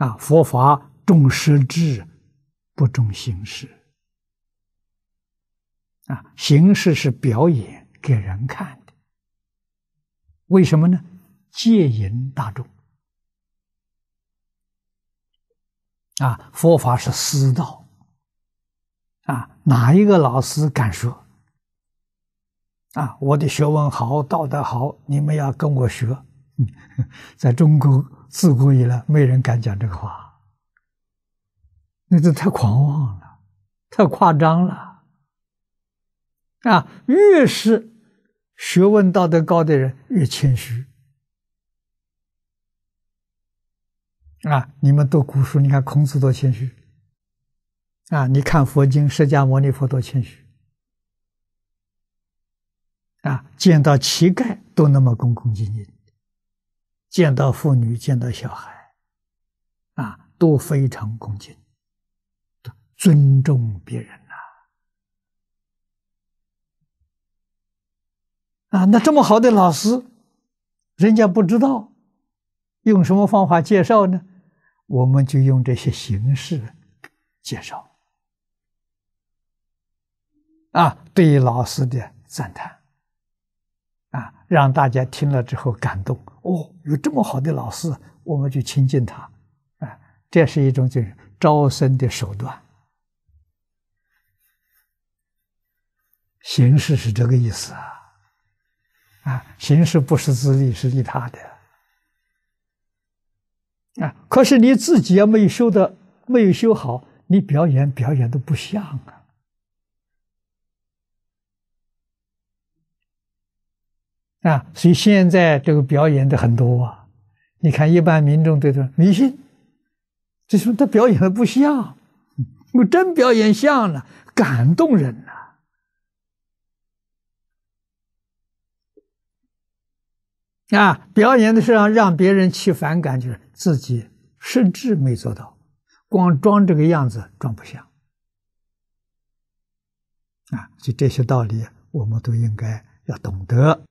啊，佛法重实质，不重形式。啊，形式是表演给人看的。为什么呢？借引大众。啊，佛法是私道。啊，哪一个老师敢说？啊，我的学问好，道德好，你们要跟我学。在中国自古以来，没人敢讲这个话，那就太狂妄了，太夸张了。啊，越是学问道德高的人，越谦虚。啊，你们读古书，你看孔子多谦虚。啊，你看佛经，释迦牟尼佛多谦虚。啊，见到乞丐都那么恭恭敬敬。见到妇女，见到小孩，啊，都非常恭敬，都尊重别人呐。啊，那这么好的老师，人家不知道用什么方法介绍呢？我们就用这些形式介绍，啊，对老师的赞叹。啊，让大家听了之后感动哦，有这么好的老师，我们就亲近他，啊，这是一种就是招生的手段。形式是这个意思啊，啊，形式不是自立是利他的，啊，可是你自己要没有修的，没有修好，你表演表演都不像啊。啊，所以现在这个表演的很多啊，你看一般民众对这迷信，就说他表演的不像，我真表演像了，感动人呐、啊，表演的是让让别人起反感，就是自己实质没做到，光装这个样子装不像。啊，所以这些道理我们都应该要懂得。